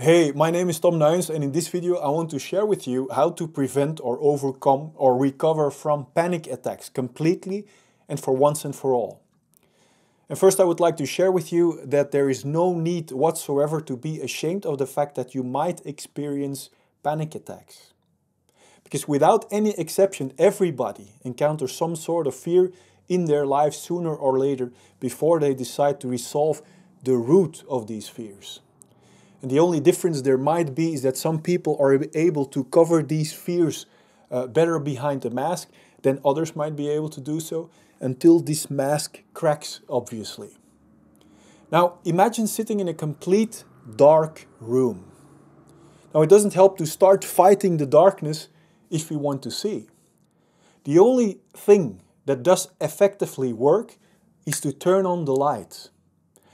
Hey, my name is Tom Nuins and in this video I want to share with you how to prevent or overcome or recover from panic attacks completely and for once and for all. And first I would like to share with you that there is no need whatsoever to be ashamed of the fact that you might experience panic attacks. Because without any exception, everybody encounters some sort of fear in their life sooner or later before they decide to resolve the root of these fears. And the only difference there might be is that some people are able to cover these fears uh, better behind the mask than others might be able to do so until this mask cracks, obviously. Now, imagine sitting in a complete dark room. Now, it doesn't help to start fighting the darkness if we want to see. The only thing that does effectively work is to turn on the light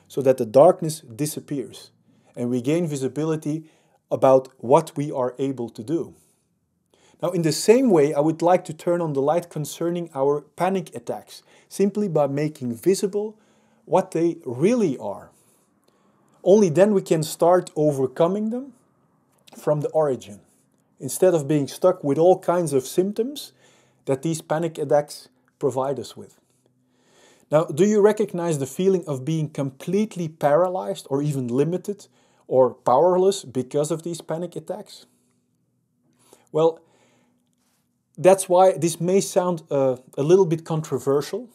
so that the darkness disappears and we gain visibility about what we are able to do. Now, in the same way, I would like to turn on the light concerning our panic attacks, simply by making visible what they really are. Only then we can start overcoming them from the origin, instead of being stuck with all kinds of symptoms that these panic attacks provide us with. Now, do you recognize the feeling of being completely paralyzed or even limited or powerless because of these panic attacks? Well, that's why this may sound uh, a little bit controversial,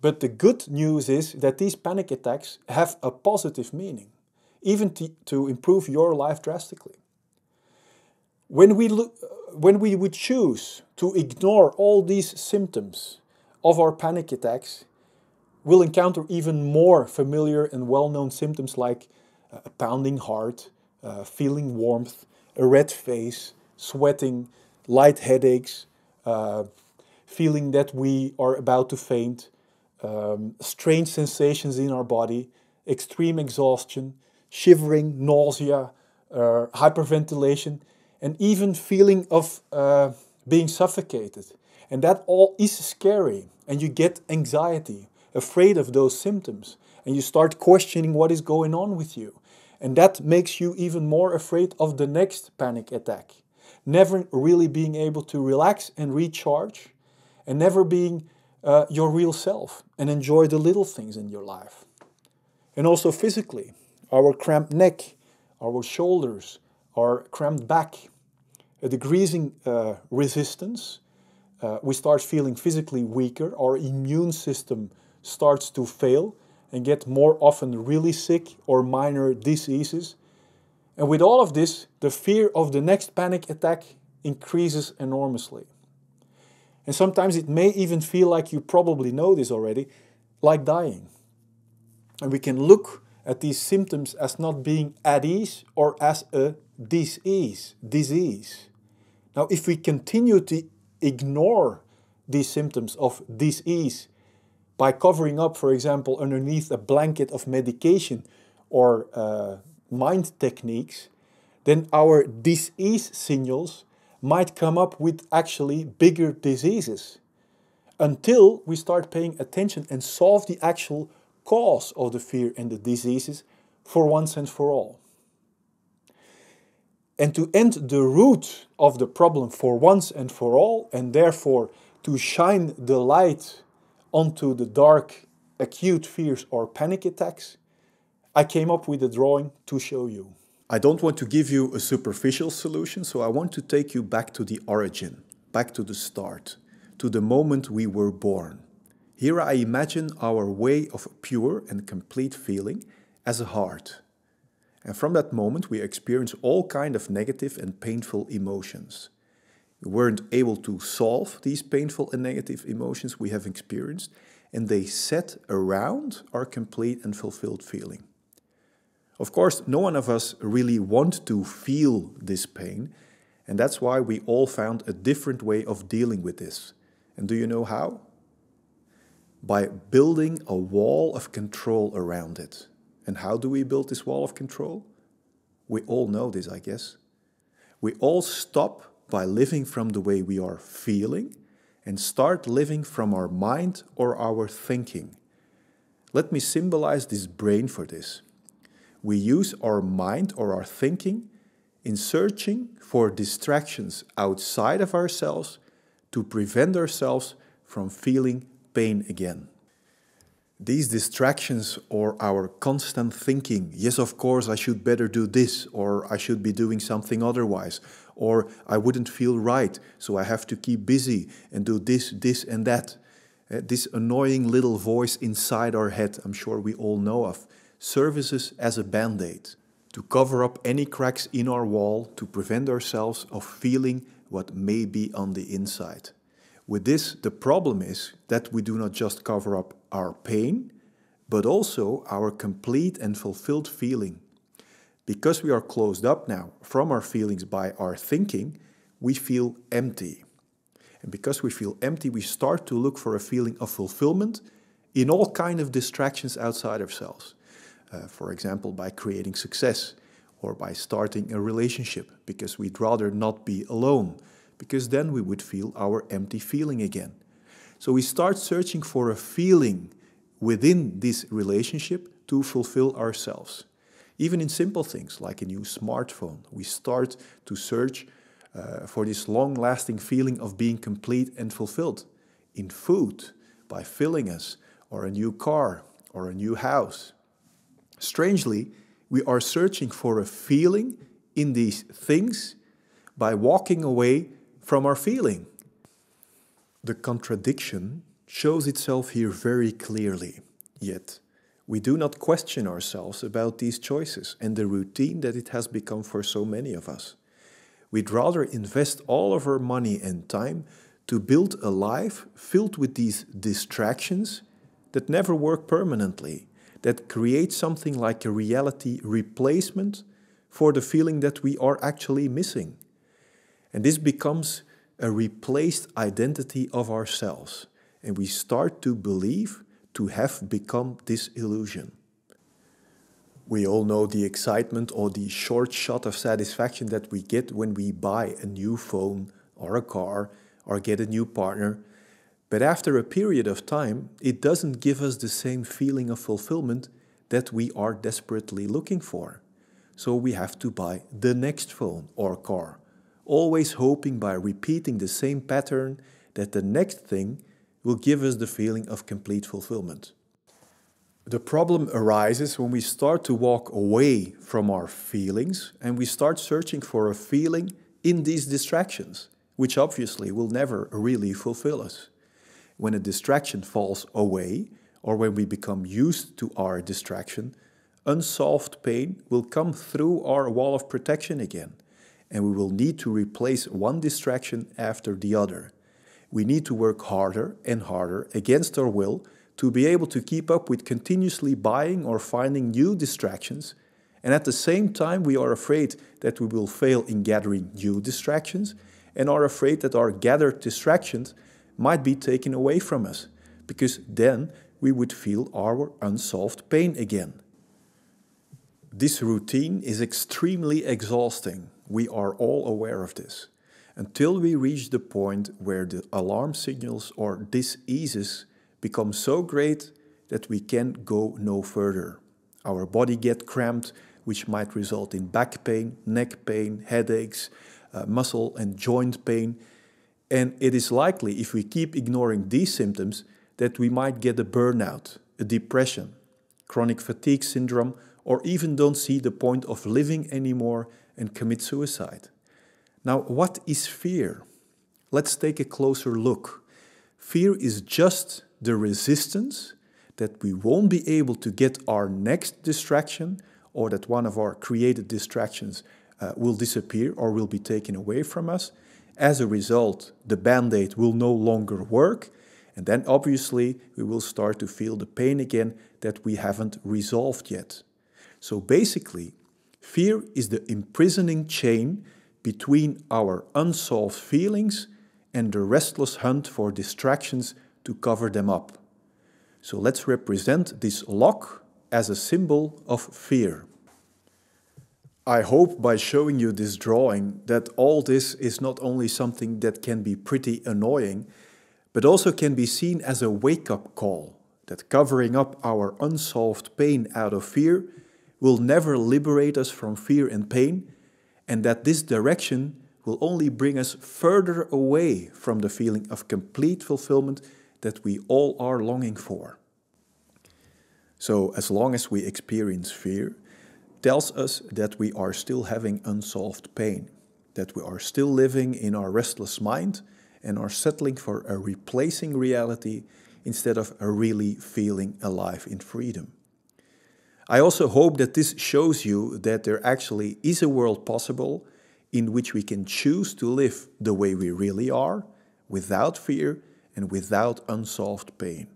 but the good news is that these panic attacks have a positive meaning, even to, to improve your life drastically. When we, look, when we would choose to ignore all these symptoms of our panic attacks, we'll encounter even more familiar and well known symptoms like a pounding heart, uh, feeling warmth, a red face, sweating, light headaches, uh, feeling that we are about to faint, um, strange sensations in our body, extreme exhaustion, shivering, nausea, uh, hyperventilation, and even feeling of uh, being suffocated. And that all is scary, and you get anxiety, afraid of those symptoms, and you start questioning what is going on with you. And that makes you even more afraid of the next panic attack. Never really being able to relax and recharge, and never being uh, your real self and enjoy the little things in your life. And also physically, our cramped neck, our shoulders, our cramped back, a decreasing uh, resistance. Uh, we start feeling physically weaker, our immune system starts to fail, and get more often really sick or minor diseases. And with all of this, the fear of the next panic attack increases enormously. And sometimes it may even feel like you probably know this already, like dying. And we can look at these symptoms as not being at ease or as a disease, disease. Now, if we continue to ignore these symptoms of disease by covering up, for example, underneath a blanket of medication or uh, mind techniques, then our disease signals might come up with actually bigger diseases until we start paying attention and solve the actual cause of the fear and the diseases for once and for all. And to end the root of the problem for once and for all, and therefore to shine the light onto the dark acute fears or panic attacks, I came up with a drawing to show you. I don't want to give you a superficial solution, so I want to take you back to the origin, back to the start, to the moment we were born. Here I imagine our way of pure and complete feeling as a heart. And from that moment we experience all kind of negative and painful emotions weren't able to solve these painful and negative emotions we have experienced, and they set around our complete and fulfilled feeling. Of course, no one of us really want to feel this pain, and that's why we all found a different way of dealing with this. And do you know how? By building a wall of control around it. And how do we build this wall of control? We all know this, I guess. We all stop by living from the way we are feeling and start living from our mind or our thinking. Let me symbolize this brain for this. We use our mind or our thinking in searching for distractions outside of ourselves to prevent ourselves from feeling pain again these distractions or our constant thinking, yes, of course, I should better do this, or I should be doing something otherwise, or I wouldn't feel right, so I have to keep busy and do this, this, and that. Uh, this annoying little voice inside our head, I'm sure we all know of, services as a band aid to cover up any cracks in our wall to prevent ourselves of feeling what may be on the inside. With this, the problem is that we do not just cover up our pain, but also our complete and fulfilled feeling. Because we are closed up now from our feelings by our thinking, we feel empty. And because we feel empty, we start to look for a feeling of fulfillment in all kind of distractions outside ourselves. Uh, for example, by creating success or by starting a relationship, because we'd rather not be alone because then we would feel our empty feeling again. So we start searching for a feeling within this relationship to fulfill ourselves. Even in simple things like a new smartphone, we start to search uh, for this long lasting feeling of being complete and fulfilled. In food, by filling us, or a new car, or a new house. Strangely, we are searching for a feeling in these things by walking away from our feeling. The contradiction shows itself here very clearly, yet we do not question ourselves about these choices and the routine that it has become for so many of us. We'd rather invest all of our money and time to build a life filled with these distractions that never work permanently, that create something like a reality replacement for the feeling that we are actually missing. And this becomes a replaced identity of ourselves. And we start to believe to have become this illusion. We all know the excitement or the short shot of satisfaction that we get when we buy a new phone or a car or get a new partner. But after a period of time, it doesn't give us the same feeling of fulfillment that we are desperately looking for. So we have to buy the next phone or car always hoping by repeating the same pattern that the next thing will give us the feeling of complete fulfillment. The problem arises when we start to walk away from our feelings and we start searching for a feeling in these distractions, which obviously will never really fulfill us. When a distraction falls away, or when we become used to our distraction, unsolved pain will come through our wall of protection again and we will need to replace one distraction after the other. We need to work harder and harder against our will to be able to keep up with continuously buying or finding new distractions. And at the same time, we are afraid that we will fail in gathering new distractions and are afraid that our gathered distractions might be taken away from us, because then we would feel our unsolved pain again. This routine is extremely exhausting. We are all aware of this. Until we reach the point where the alarm signals or diseases become so great that we can go no further. Our body get cramped, which might result in back pain, neck pain, headaches, uh, muscle and joint pain. And it is likely, if we keep ignoring these symptoms, that we might get a burnout, a depression, chronic fatigue syndrome, or even don't see the point of living anymore and commit suicide. Now, what is fear? Let's take a closer look. Fear is just the resistance that we won't be able to get our next distraction or that one of our created distractions uh, will disappear or will be taken away from us. As a result, the band aid will no longer work. And then obviously, we will start to feel the pain again that we haven't resolved yet. So basically, fear is the imprisoning chain between our unsolved feelings and the restless hunt for distractions to cover them up. So let's represent this lock as a symbol of fear. I hope by showing you this drawing that all this is not only something that can be pretty annoying, but also can be seen as a wake-up call that covering up our unsolved pain out of fear will never liberate us from fear and pain, and that this direction will only bring us further away from the feeling of complete fulfillment that we all are longing for. So, as long as we experience fear, tells us that we are still having unsolved pain, that we are still living in our restless mind and are settling for a replacing reality instead of really feeling alive in freedom. I also hope that this shows you that there actually is a world possible in which we can choose to live the way we really are, without fear and without unsolved pain.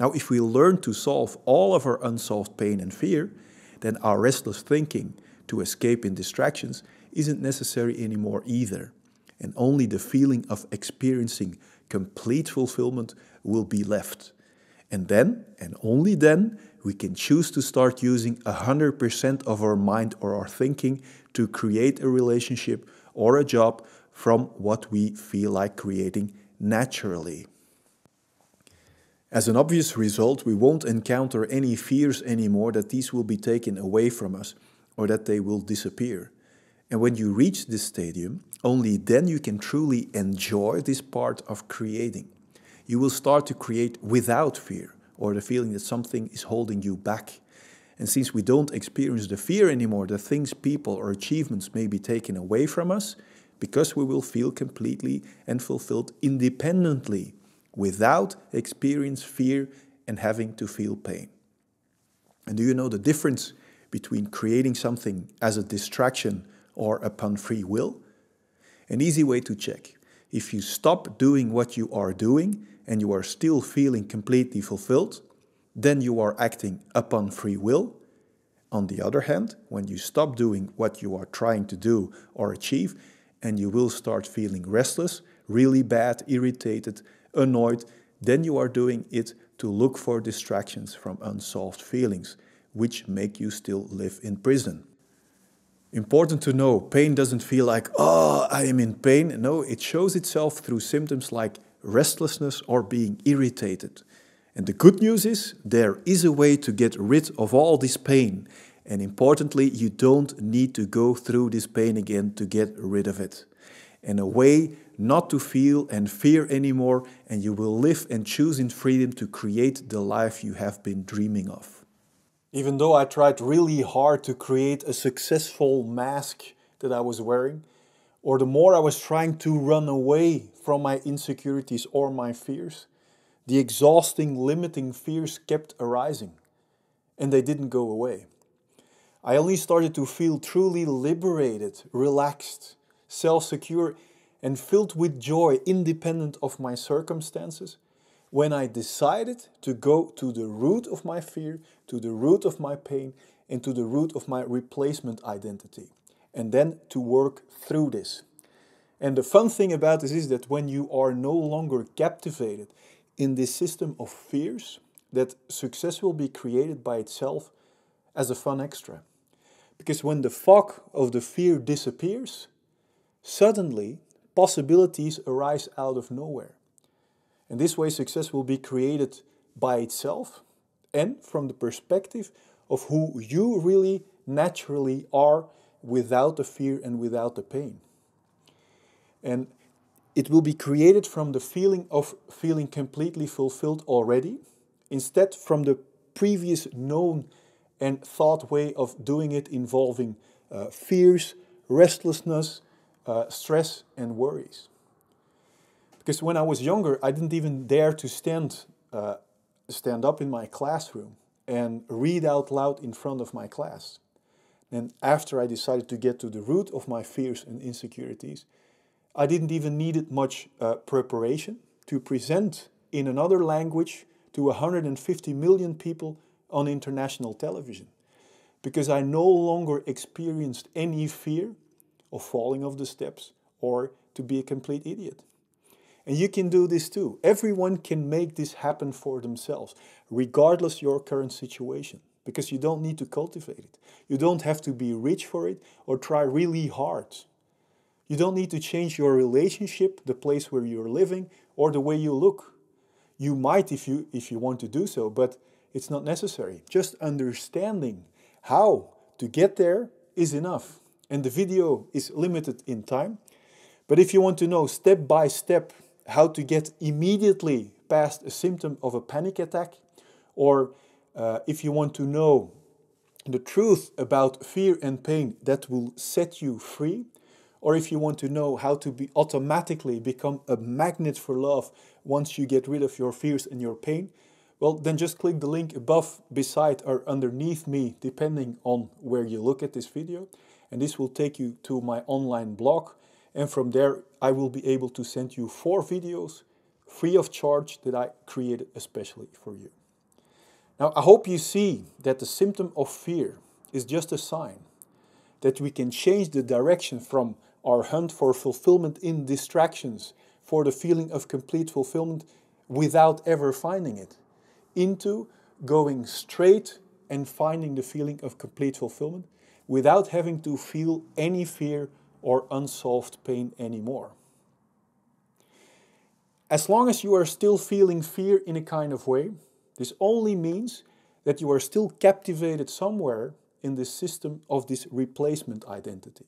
Now, if we learn to solve all of our unsolved pain and fear, then our restless thinking to escape in distractions isn't necessary anymore either. And only the feeling of experiencing complete fulfillment will be left. And then, and only then, we can choose to start using 100% of our mind or our thinking to create a relationship or a job from what we feel like creating naturally. As an obvious result, we won't encounter any fears anymore that these will be taken away from us or that they will disappear. And when you reach this stadium, only then you can truly enjoy this part of creating. You will start to create without fear or the feeling that something is holding you back. And since we don't experience the fear anymore, the things, people, or achievements may be taken away from us because we will feel completely and fulfilled independently without experience fear and having to feel pain. And do you know the difference between creating something as a distraction or upon free will? An easy way to check. If you stop doing what you are doing and you are still feeling completely fulfilled, then you are acting upon free will. On the other hand, when you stop doing what you are trying to do or achieve, and you will start feeling restless, really bad, irritated, annoyed, then you are doing it to look for distractions from unsolved feelings, which make you still live in prison. Important to know, pain doesn't feel like, oh, I am in pain. No, it shows itself through symptoms like restlessness or being irritated. And the good news is, there is a way to get rid of all this pain. And importantly, you don't need to go through this pain again to get rid of it. And a way not to feel and fear anymore, and you will live and choose in freedom to create the life you have been dreaming of. Even though I tried really hard to create a successful mask that I was wearing, or the more I was trying to run away from my insecurities or my fears, the exhausting, limiting fears kept arising and they didn't go away. I only started to feel truly liberated, relaxed, self secure, and filled with joy independent of my circumstances when I decided to go to the root of my fear, to the root of my pain, and to the root of my replacement identity, and then to work through this. And the fun thing about this is that when you are no longer captivated in this system of fears, that success will be created by itself as a fun extra. Because when the fog of the fear disappears, suddenly possibilities arise out of nowhere. And this way, success will be created by itself and from the perspective of who you really naturally are without the fear and without the pain. And it will be created from the feeling of feeling completely fulfilled already, instead from the previous known and thought way of doing it involving uh, fears, restlessness, uh, stress, and worries. Because when I was younger, I didn't even dare to stand, uh, stand up in my classroom and read out loud in front of my class. And after I decided to get to the root of my fears and insecurities, I didn't even need much uh, preparation to present in another language to 150 million people on international television because I no longer experienced any fear of falling off the steps or to be a complete idiot. And you can do this too. Everyone can make this happen for themselves, regardless your current situation, because you don't need to cultivate it. You don't have to be rich for it or try really hard. You don't need to change your relationship, the place where you're living, or the way you look. You might if you if you want to do so, but it's not necessary. Just understanding how to get there is enough. And the video is limited in time. But if you want to know step by step how to get immediately past a symptom of a panic attack, or uh, if you want to know the truth about fear and pain that will set you free, or if you want to know how to be automatically become a magnet for love once you get rid of your fears and your pain, well, then just click the link above, beside, or underneath me, depending on where you look at this video. And this will take you to my online blog and from there, I will be able to send you four videos free of charge that I created especially for you. Now, I hope you see that the symptom of fear is just a sign that we can change the direction from our hunt for fulfillment in distractions, for the feeling of complete fulfillment without ever finding it, into going straight and finding the feeling of complete fulfillment without having to feel any fear or unsolved pain anymore. As long as you are still feeling fear in a kind of way, this only means that you are still captivated somewhere in the system of this replacement identity.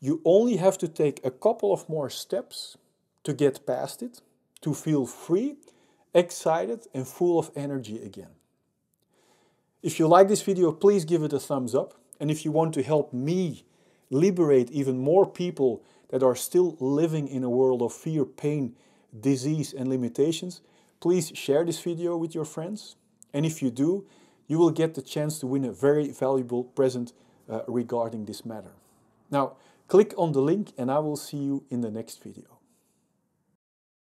You only have to take a couple of more steps to get past it, to feel free, excited, and full of energy again. If you like this video, please give it a thumbs up. And if you want to help me liberate even more people that are still living in a world of fear, pain, disease, and limitations, please share this video with your friends. And if you do, you will get the chance to win a very valuable present uh, regarding this matter. Now, click on the link and I will see you in the next video.